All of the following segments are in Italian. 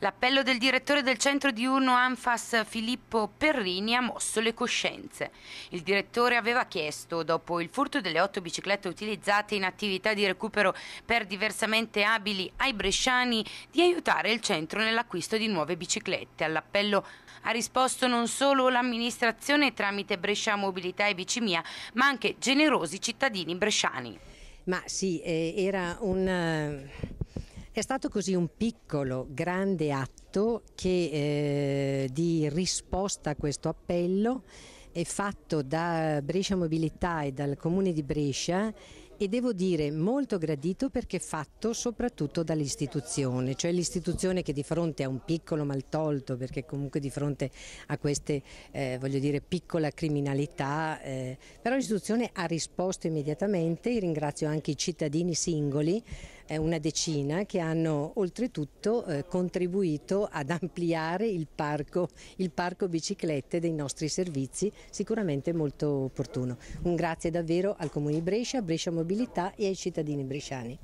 L'appello del direttore del centro diurno Anfas Filippo Perrini ha mosso le coscienze. Il direttore aveva chiesto, dopo il furto delle otto biciclette utilizzate in attività di recupero per diversamente abili ai bresciani, di aiutare il centro nell'acquisto di nuove biciclette. All'appello ha risposto non solo l'amministrazione tramite Brescia Mobilità e Bicimia, ma anche generosi cittadini bresciani. Ma sì, eh, era un eh, è stato così un piccolo, grande atto che, eh, di risposta a questo appello è fatto da Brescia Mobilità e dal Comune di Brescia e devo dire molto gradito perché fatto soprattutto dall'istituzione, cioè l'istituzione che di fronte a un piccolo maltolto, perché comunque di fronte a queste, eh, voglio dire, piccola criminalità, eh, però l'istituzione ha risposto immediatamente, ringrazio anche i cittadini singoli, una decina che hanno oltretutto eh, contribuito ad ampliare il parco, il parco biciclette dei nostri servizi, sicuramente molto opportuno. Un grazie davvero al Comune di Brescia, Brescia Mobilità e ai cittadini bresciani.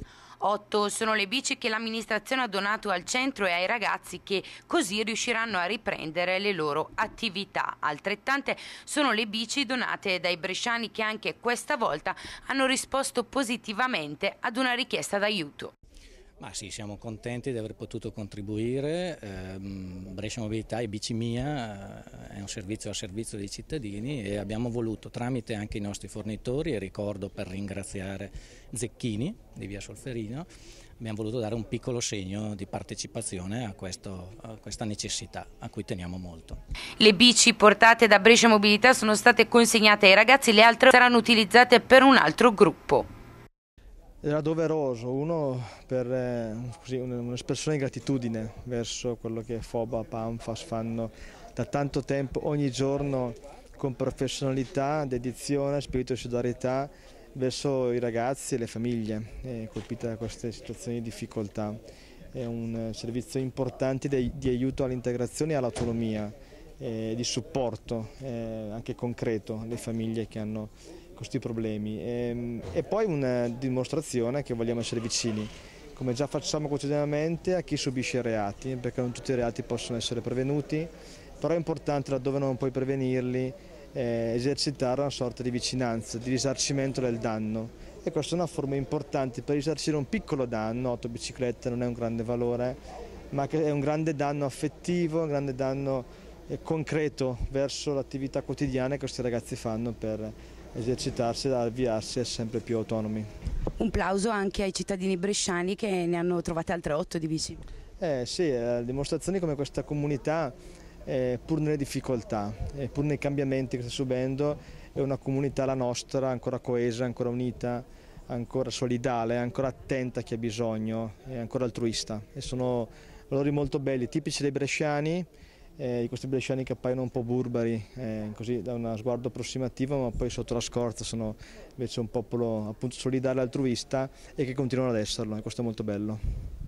8 sono le bici che l'amministrazione ha donato al centro e ai ragazzi che così riusciranno a riprendere le loro attività. Altrettante sono le bici donate dai bresciani che anche questa volta hanno risposto positivamente ad una richiesta d'aiuto. Ma sì, siamo contenti di aver potuto contribuire, eh, Brescia Mobilità e Bici Mia è un servizio al servizio dei cittadini e abbiamo voluto tramite anche i nostri fornitori e ricordo per ringraziare Zecchini di via Solferino abbiamo voluto dare un piccolo segno di partecipazione a, questo, a, questa necessità a cui teniamo molto. Le bici portate da Brescia Mobilità sono state consegnate ai ragazzi, le altre saranno utilizzate per un altro gruppo era doveroso, uno per eh, così, un'espressione di gratitudine verso quello che Foba, Panfas fanno da tanto tempo, ogni giorno con professionalità, dedizione, spirito di solidarietà verso i ragazzi e le famiglie eh, colpite da queste situazioni di difficoltà. È un eh, servizio importante di, di aiuto all'integrazione e all'autonomia, eh, di supporto eh, anche concreto alle famiglie che hanno questi problemi. E, ehm, e poi una dimostrazione che vogliamo essere vicini, come già facciamo quotidianamente, a chi subisce i reati, perché non tutti i reati possono essere prevenuti, però è importante laddove non puoi prevenirli eh, esercitare una sorta di vicinanza, di risarcimento del danno. E questa è una forma importante per risarcire un piccolo danno, autobicicletta non è un grande valore, ma che è un grande danno affettivo, un grande danno concreto verso l'attività quotidiana che questi ragazzi fanno per esercitarsi e avviarsi a sempre più autonomi. Un plauso anche ai cittadini bresciani che ne hanno trovate altre otto di bici. Eh sì, eh, dimostrazioni come questa comunità, eh, pur nelle difficoltà, eh, pur nei cambiamenti che sta subendo, è una comunità la nostra, ancora coesa, ancora unita, ancora solidale, ancora attenta a chi ha bisogno, è ancora altruista. E sono valori molto belli, tipici dei bresciani, eh, di questi bresciani che appaiono un po' burbari, eh, così da uno sguardo approssimativo, ma poi sotto la scorza sono invece un popolo appunto solidale altruista e che continuano ad esserlo, e questo è molto bello.